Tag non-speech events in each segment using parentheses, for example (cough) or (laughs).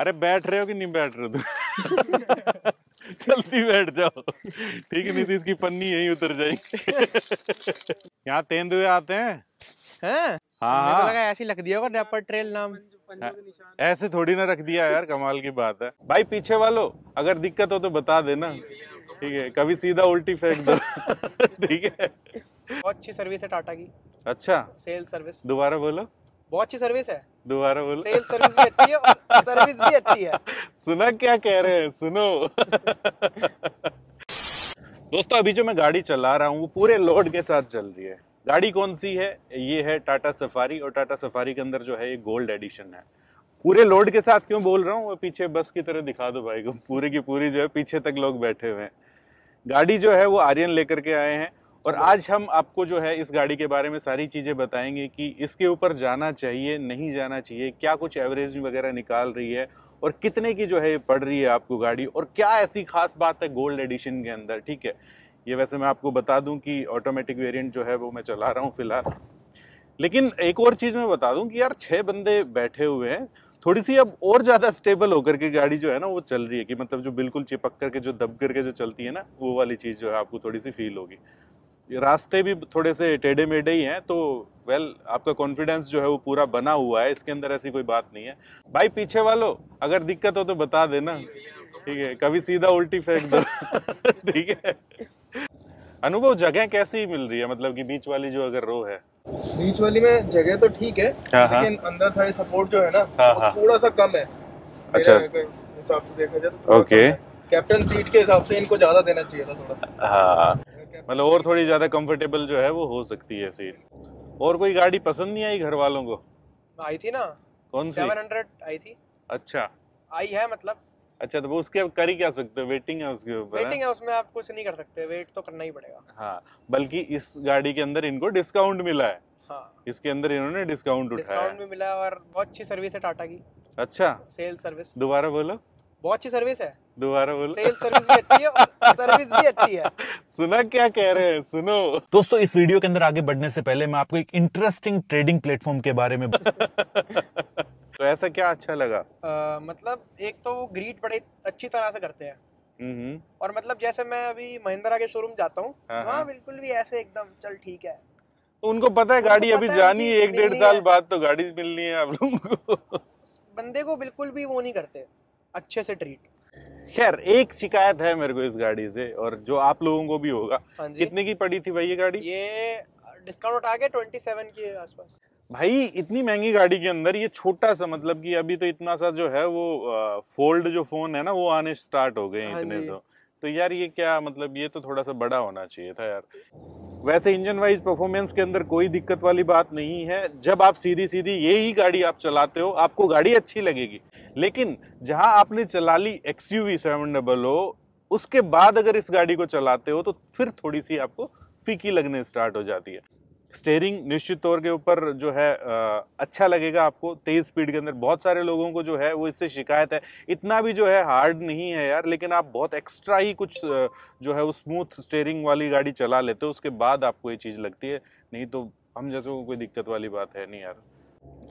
अरे बैठ रहे हो कि नहीं बैठ रहे तुम (laughs) जल्दी बैठ जाओ ठीक है नहीं तो इसकी पन्नी यही उतर जाएगी (laughs) यहाँ तेंदुए आते हैं हैं हाँ।, हाँ, हाँ लगा ऐसे लग दिया होगा डेपर ट्रेल नाम ऐसे थोड़ी ना रख दिया यार कमाल की बात है भाई पीछे वालों अगर दिक्कत हो तो बता देना ठीक है कभी सीधा उल्टी फेंक दो (laughs) ठीक है बहुत अच्छी सर्विस है टाटा की अच्छा सेल सर्विस दोबारा बोलो बहुत अच्छी सर्विस है दोबारा बोलो सेल सर्विस भी अच्छी है और सर्विस भी अच्छी है (laughs) सुना क्या कह रहे हैं सुनो (laughs) दोस्तों अभी जो मैं गाड़ी चला रहा हूँ वो पूरे लोड के साथ चल रही है गाड़ी कौन सी है ये है टाटा सफारी और टाटा सफारी के अंदर जो है ये गोल्ड एडिशन है पूरे लोड के साथ क्यों बोल रहा हूँ वो पीछे बस की तरह दिखा दो भाई को पूरी की पूरी जो है पीछे तक लोग बैठे हुए हैं गाड़ी जो है वो आर्यन लेकर के आए हैं और आज हम आपको जो है इस गाड़ी के बारे में सारी चीज़ें बताएंगे कि इसके ऊपर जाना चाहिए नहीं जाना चाहिए क्या कुछ एवरेज वगैरह निकाल रही है और कितने की जो है पड़ रही है आपको गाड़ी और क्या ऐसी खास बात है गोल्ड एडिशन के अंदर ठीक है ये वैसे मैं आपको बता दूं कि ऑटोमेटिक वेरिएंट जो है वो मैं चला रहा हूँ फिलहाल लेकिन एक और चीज़ मैं बता दूं कि यार छः बंदे बैठे हुए हैं थोड़ी सी अब और ज़्यादा स्टेबल होकर के गाड़ी जो है ना वो चल रही है कि मतलब जो बिल्कुल चिपक करके जो दब करके जो चलती है ना वो वाली चीज़ जो है आपको थोड़ी सी फील होगी ये रास्ते भी थोड़े से टेढ़े मेढ़े ही हैं तो वेल well, आपका कॉन्फिडेंस जो है वो पूरा बना हुआ है इसके अंदर ऐसी कोई बात नहीं है भाई पीछे वालों अगर दिक्कत हो तो बता देना ठीक है कभी सीधा उल्टी फेंक दो (laughs) ठीक है अनुभव जगह कैसी मिल रही है मतलब कि बीच वाली जो अगर रो है बीच वाली में जगह तो ठीक है हाँ, हाँ। लेकिन अंदर था सपोर्ट जो है ना हाँ, थोड़ा सा कम है अच्छा हिसाब से देखा जाए तो ओके कैप्टन सीट के हिसाब से इनको ज्यादा देना चाहिए था थोड़ा हाँ मतलब और थोड़ी ज़्यादा कंफर्टेबल जो है वो हो सकती है सीट और कोई गाड़ी पसंद नहीं आई घर वालों को आई थी ना कौन सी सेवन हंड्रेड आई थी अच्छा आई है मतलब अच्छा तो वो उसके कर ही क्या सकते हो वेटिंग है उसके ऊपर वेटिंग है उसमें आप कुछ नहीं कर सकते वेट तो करना ही पड़ेगा हाँ बल्कि इस गाड़ी के अंदर इनको डिस्काउंट मिला है हाँ। इसके अंदर इन्होंने डिस्काउंट उठाया डिस्काउंट भी मिला और बहुत अच्छी सर्विस है टाटा की अच्छा सेल सर्विस दोबारा बोलो बहुत अच्छी सर्विस है दोबारा बोलो सेल सर्विस भी अच्छी है सर्विस भी अच्छी है (laughs) सुना क्या कह रहे हैं सुनो दोस्तों इस वीडियो के अंदर आगे बढ़ने से पहले मैं आपको एक इंटरेस्टिंग ट्रेडिंग प्लेटफॉर्म के बारे में (laughs) (laughs) तो ऐसा क्या अच्छा लगा आ, मतलब एक तो वो ग्रीट बड़े अच्छी तरह से करते हैं और मतलब जैसे मैं अभी महिंद्रा के शोरूम जाता हूँ हाँ, वहाँ हाँ। बिल्कुल भी ऐसे एकदम चल ठीक है तो उनको पता है गाड़ी अभी जानी है एक डेढ़ साल बाद तो गाड़ी मिलनी है आप लोगों को बंदे को बिल्कुल भी वो नहीं करते अच्छे से ट्रीट खैर एक शिकायत है मेरे को इस गाड़ी से और जो आप लोगों को भी होगा हाँ कितने की पड़ी थी भाई ये गाड़ी ये डिस्काउंट आ गया ट्वेंटी सेवन के आसपास भाई इतनी महंगी गाड़ी के अंदर ये छोटा सा मतलब कि अभी तो इतना सा जो है वो आ, फोल्ड जो फोन है ना वो आने स्टार्ट हो गए हाँ इतने तो तो यार ये क्या मतलब ये तो थोड़ा सा बड़ा होना चाहिए था यार वैसे इंजन वाइज परफॉर्मेंस के अंदर कोई दिक्कत वाली बात नहीं है जब आप सीधी सीधी ये ही गाड़ी आप चलाते हो आपको गाड़ी अच्छी लगेगी लेकिन जहां आपने चला ली X U V seven double O उसके बाद अगर इस गाड़ी को चलाते हो तो फिर थोड़ी सी आपको फीकी लगने स्टार्ट हो जाती है स्टेयरिंग निश्चित तौर के ऊपर जो है आ, अच्छा लगेगा आपको तेज़ स्पीड के अंदर बहुत सारे लोगों को जो है वो इससे शिकायत है इतना भी जो है हार्ड नहीं है यार लेकिन आप बहुत एक्स्ट्रा ही कुछ जो है वो स्मूथ स्टेयरिंग वाली गाड़ी चला लेते हो उसके बाद आपको ये चीज़ लगती है नहीं तो हम जैसे को कोई दिक्कत वाली बात है नहीं यार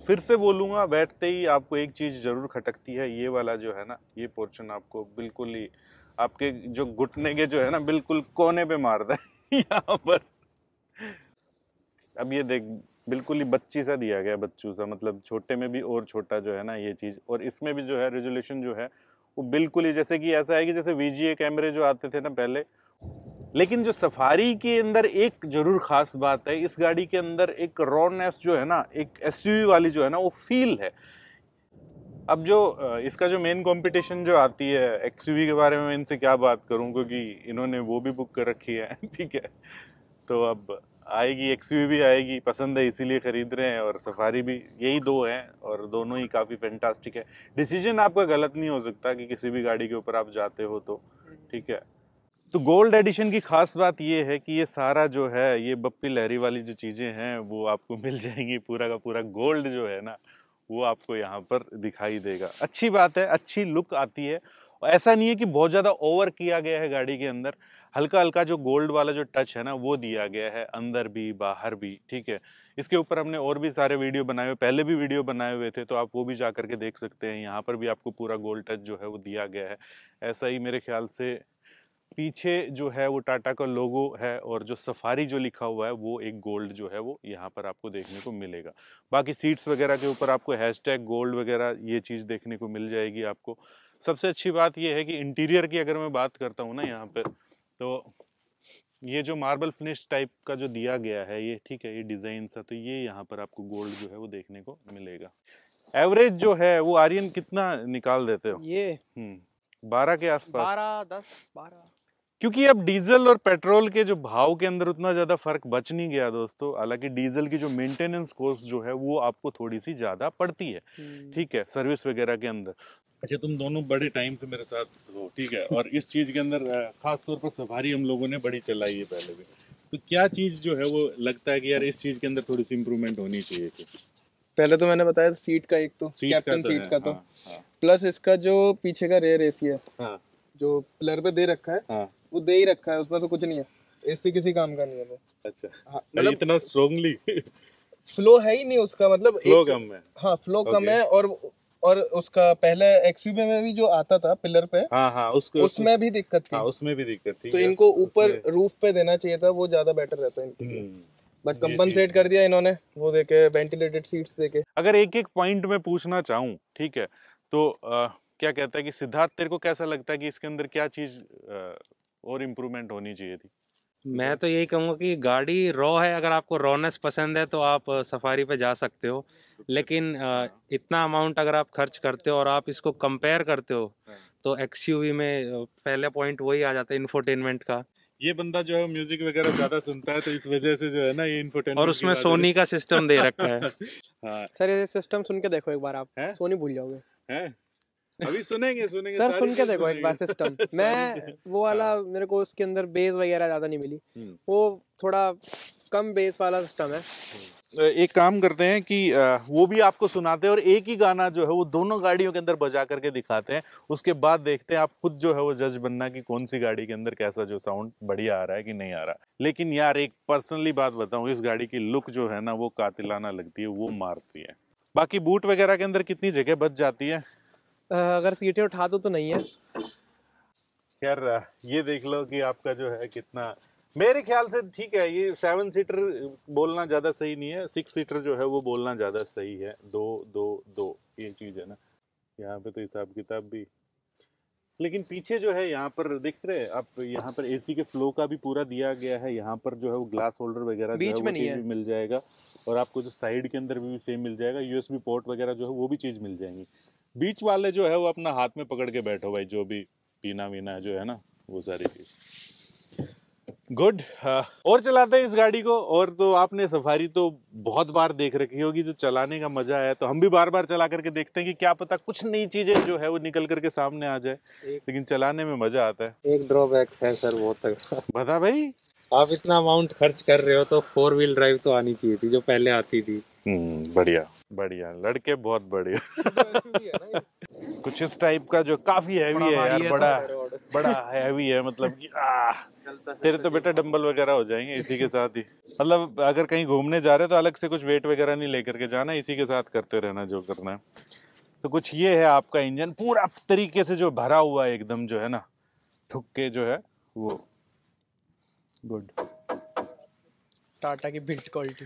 फिर से बोलूँगा बैठते ही आपको एक चीज़ ज़रूर खटकती है ये वाला जो है ना ये पोर्शन आपको बिल्कुल ही आपके जो घुटने के जो है ना बिल्कुल कोने पे मारता है (laughs) यहाँ पर अब ये देख बिल्कुल ही बच्ची सा दिया गया बच्चू सा मतलब छोटे में भी और छोटा जो है ना ये चीज़ और इसमें भी जो है रेजोल्यूशन जो है वो बिल्कुल ही जैसे कि ऐसा है कि जैसे वी कैमरे जो आते थे ना पहले लेकिन जो सफारी के अंदर एक जरूर खास बात है इस गाड़ी के अंदर एक रॉनेस जो है ना एक एस वाली जो है ना वो फील है अब जो इसका जो मेन कंपटीशन जो आती है एक्स के बारे में इनसे क्या बात करूं क्योंकि इन्होंने वो भी बुक कर रखी है (laughs) ठीक है तो अब आएगी एक्स भी आएगी पसंद है इसीलिए ख़रीद रहे हैं और सफारी भी यही दो हैं और दोनों ही काफ़ी फैंटास्टिक है डिसीजन आपका गलत नहीं हो सकता कि किसी भी गाड़ी के ऊपर आप जाते हो तो ठीक है तो गोल्ड एडिशन की खास बात ये है कि ये सारा जो है ये बप्पी लहरी वाली जो चीज़ें हैं वो आपको (laughs) मिल जाएंगी पूरा का पूरा गोल्ड जो है ना वो आपको यहाँ पर दिखाई देगा अच्छी बात है अच्छी लुक आती है ऐसा नहीं है कि बहुत ज़्यादा ओवर किया गया है गाड़ी के अंदर हल्का हल्का जो गोल्ड वाला जो टच है ना वो दिया गया है अंदर भी बाहर भी ठीक है इसके ऊपर हमने और भी सारे वीडियो बनाए हुए पहले भी वीडियो बनाए हुए थे तो आप वो भी जा करके देख सकते हैं यहाँ पर भी आपको पूरा गोल्ड टच जो है वो दिया गया है ऐसा ही मेरे ख्याल से पीछे जो है वो टाटा का लोगो है और जो सफारी जो लिखा हुआ है वो एक गोल्ड जो है वो यहाँ पर आपको देखने को मिलेगा बाकी सीट्स वगैरह के ऊपर आपको हैशटैग गोल्ड वगैरह ये चीज़ देखने को मिल जाएगी आपको सबसे अच्छी बात यह है कि इंटीरियर की अगर मैं बात करता हूँ ना यहाँ पर तो ये जो मार्बल फिनिश टाइप का जो दिया गया है ये ठीक है ये डिज़ाइन सा तो ये यहाँ पर आपको गोल्ड जो है वो देखने को मिलेगा एवरेज जो है वो आर्यन कितना निकाल देते हो ये हम्म, बारह के आसपास बारह दस बारह क्योंकि अब डीजल और पेट्रोल के जो भाव के अंदर उतना ज़्यादा फर्क बच नहीं गया दोस्तों हालांकि डीजल की जो मेंटेनेंस कॉस्ट जो है वो आपको थोड़ी सी ज़्यादा पड़ती है हम्म। ठीक है सर्विस वगैरह के अंदर अच्छा तुम दोनों बड़े टाइम से मेरे साथ हो ठीक है और इस चीज़ के अंदर खासतौर पर सफारी हम लोगों ने बड़ी चलाई है पहले भी तो क्या चीज़ जो है वो लगता है कि यार इस चीज़ के अंदर थोड़ी सी इम्प्रूवमेंट होनी चाहिए थी पहले तो मैंने बताया सीट का एक तो कैप्टन सीट का तो, तो। हाँ, हाँ। प्लस इसका जो पीछे का रेयर एसी है हाँ। जो पिलर पे दे रखा है वो दे ही रखा है उसमें तो कुछ नहीं है इससे किसी काम का नहीं है वो अच्छा हाँ, मतलब इतना स्ट्रोंगली फ्लो है ही नहीं उसका मतलब फ्लो एक, कम है हाँ फ्लो okay. कम है और और उसका पहले एक्सयूवी में भी जो आता था पिलर पे हाँ हाँ उसको उसमें भी दिक्कत थी हाँ, उसमें भी दिक्कत थी तो इनको ऊपर रूफ पे देना चाहिए था वो ज्यादा बेटर रहता है बट कंपनसेट हम्म, कर दिया इन्होंने वो देखे वेंटिलेटेड सीट्स देखे अगर एक एक पॉइंट में पूछना चाहूँ ठीक है तो क्या कहता है कि सिद्धार्थ तेरे को कैसा लगता है कि इसके अंदर क्या चीज और इम्प्रूवमेंट होनी चाहिए थी मैं तो यही कहूँगा कि गाड़ी रॉ है अगर आपको रॉनेस पसंद है तो आप सफारी पे जा सकते हो लेकिन इतना अमाउंट अगर आप खर्च करते हो और आप इसको कंपेयर करते हो हाँ। तो एक्स में पहले पॉइंट वही आ जाता है इन्फोटेनमेंट का ये बंदा जो है म्यूजिक वगैरह ज्यादा सुनता है तो इस वजह से जो है ना ये इन्फोटेनमेंट और उसमें सोनी का सिस्टम दे रखा है (laughs) हाँ। सर ये सिस्टम सुन के देखो एक बार आप सोनी भूल जाओगे हैं अभी सुनेंगे सुनेंगे सर सुन के देखो एक बार सिस्टम (laughs) मैं वो वाला हाँ। मेरे को उसके अंदर बेस वगैरह ज्यादा नहीं मिली हम्म। वो थोड़ा कम बेस वाला सिस्टम है हम्म। एक काम करते हैं कि वो भी आपको सुनाते हैं और एक ही गाना जो है वो दोनों गाड़ियों के अंदर बजा करके दिखाते हैं उसके बाद देखते हैं आप खुद जो है वो जज बनना कि कौन सी गाड़ी के अंदर कैसा जो साउंड बढ़िया आ रहा है कि नहीं आ रहा लेकिन यार एक पर्सनली बात बताऊं इस गाड़ी की लुक जो है ना वो कातिलाना लगती है वो मारती है बाकी बूट वगैरह के अंदर कितनी जगह बच जाती है अगर सीटें उठा दो तो नहीं है यार ये देख लो कि आपका जो है कितना मेरे ख्याल से ठीक है ये सेवन सीटर बोलना ज़्यादा सही नहीं है सिक्स सीटर जो है वो बोलना ज़्यादा सही है दो दो दो ये चीज़ है ना यहाँ पे तो हिसाब किताब भी लेकिन पीछे जो है यहाँ पर देख रहे हैं आप यहाँ पर एसी के फ्लो का भी पूरा दिया गया है यहाँ पर जो है वो ग्लास होल्डर वगैरह बीच जो है, में नहीं है। भी मिल जाएगा और आपको जो साइड के अंदर भी सेम मिल जाएगा यूएसबी पोर्ट वगैरह जो है वो भी चीज़ मिल जाएंगी बीच वाले जो है वो अपना हाथ में पकड़ के बैठो भाई जो भी पीना वीना जो है ना वो सारी चीज गुड हाँ। और चलाते हैं इस गाड़ी को और तो आपने सफारी तो बहुत बार देख रखी होगी जो चलाने का मजा है तो हम भी बार बार चला करके देखते हैं कि क्या पता कुछ नई चीजें जो है वो निकल करके सामने आ जाए लेकिन चलाने में मजा आता है एक ड्रॉबैक है सर वो तक तो। बता भाई आप इतना अमाउंट खर्च कर रहे हो तो फोर व्हील ड्राइव तो आनी चाहिए थी जो पहले आती थी हम्म, बढ़िया बढ़िया लड़के बहुत बढ़िया (laughs) तो कुछ इस टाइप का जो काफी हैवी है यार तो बड़ा बड़ा हैवी है मतलब कि आ, तेरे तो बेटा डंबल वगैरह हो जाएंगे इसी के साथ ही मतलब अगर कहीं घूमने जा रहे तो अलग से कुछ वेट वगैरह नहीं लेकर के जाना इसी के साथ करते रहना जो करना है तो कुछ ये है आपका इंजन पूरा तरीके से जो भरा हुआ है एकदम जो है ना ठुक के जो है वो गुड टाटा की बिल्ट क्वालिटी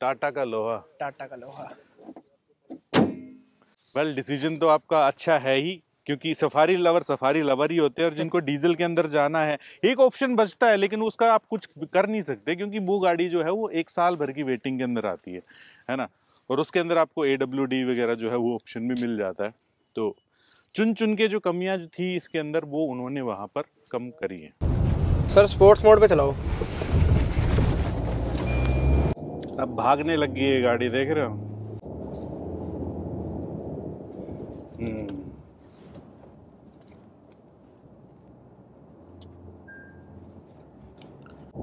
टाटा का लोहा टाटा का लोहा वेल डिसीजन तो आपका अच्छा है ही क्योंकि सफारी लवर सफारी लवर ही होते हैं और जिनको डीजल के अंदर जाना है एक ऑप्शन बचता है लेकिन उसका आप कुछ कर नहीं सकते क्योंकि वो गाड़ी जो है वो एक साल भर की वेटिंग के अंदर आती है है ना और उसके अंदर आपको ए डब्ल्यू डी वगैरह जो है वो ऑप्शन भी मिल जाता है तो चुन चुन के जो कमियाँ जो थी इसके अंदर वो उन्होंने वहाँ पर कम करी है सर स्पोर्ट्स मोड पे चलाओ अब भागने लग गई है गाड़ी देख रहे हो हम्म।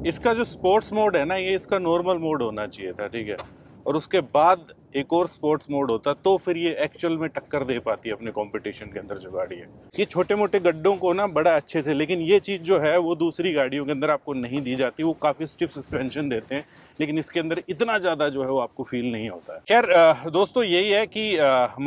इसका जो स्पोर्ट्स मोड है ना ये इसका नॉर्मल मोड होना चाहिए था ठीक है और उसके बाद एक और स्पोर्ट्स मोड होता तो फिर ये एक्चुअल में टक्कर दे पाती अपने कंपटीशन के अंदर जो गाड़ी है ये छोटे मोटे गड्ढों को ना बड़ा अच्छे से लेकिन ये चीज़ जो है वो दूसरी गाड़ियों के अंदर आपको नहीं दी जाती वो काफ़ी स्टिफ सस्पेंशन देते हैं लेकिन इसके अंदर इतना ज़्यादा जो है वो आपको फील नहीं होता है खैर दोस्तों यही है कि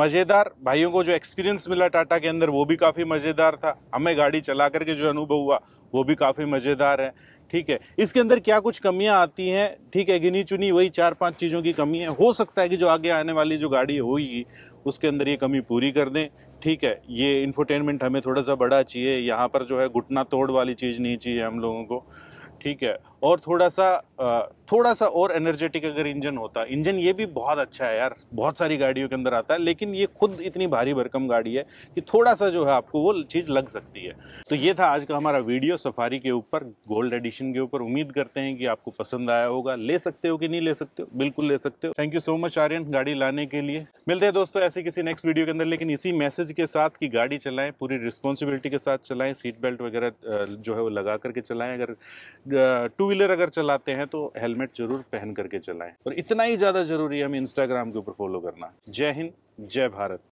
मज़ेदार भाइयों को जो एक्सपीरियंस मिला टाटा के अंदर वो भी काफ़ी मज़ेदार था हमें गाड़ी चला करके जो अनुभव हुआ वो भी काफ़ी मज़ेदार है ठीक है इसके अंदर क्या कुछ कमियां आती हैं ठीक है गिनी चुनी वही चार पांच चीज़ों की कमी है हो सकता है कि जो आगे आने वाली जो गाड़ी होगी उसके अंदर ये कमी पूरी कर दें ठीक है ये इंफोटेनमेंट हमें थोड़ा सा बड़ा चाहिए यहाँ पर जो है घुटना तोड़ वाली चीज़ नहीं चाहिए हम लोगों को ठीक है और थोड़ा सा थोड़ा सा और एनर्जेटिक अगर इंजन होता इंजन ये भी बहुत अच्छा है यार बहुत सारी गाड़ियों के अंदर आता है लेकिन ये खुद इतनी भारी भरकम गाड़ी है कि थोड़ा सा जो है आपको वो चीज़ लग सकती है तो ये था आज का हमारा वीडियो सफारी के ऊपर गोल्ड एडिशन के ऊपर उम्मीद करते हैं कि आपको पसंद आया होगा ले सकते हो कि नहीं ले सकते हो बिल्कुल ले सकते हो thank you so much Aryan गाड़ी लाने के लिए मिलते हैं दोस्तों ऐसे किसी नेक्स्ट वीडियो के अंदर लेकिन इसी मैसेज के साथ कि गाड़ी चलाएं पूरी रिस्पॉन्सिबिलिटी के साथ चलाएं सीट बेल्ट वगैरह जो है वो लगा करके चलाएं अगर टू व्हीलर अगर चलाते हैं तो हेलमेट जरूर पहन करके चलाएं और इतना ही ज़्यादा जरूरी है हमें इंस्टाग्राम के ऊपर फॉलो करना जय हिंद जय भारत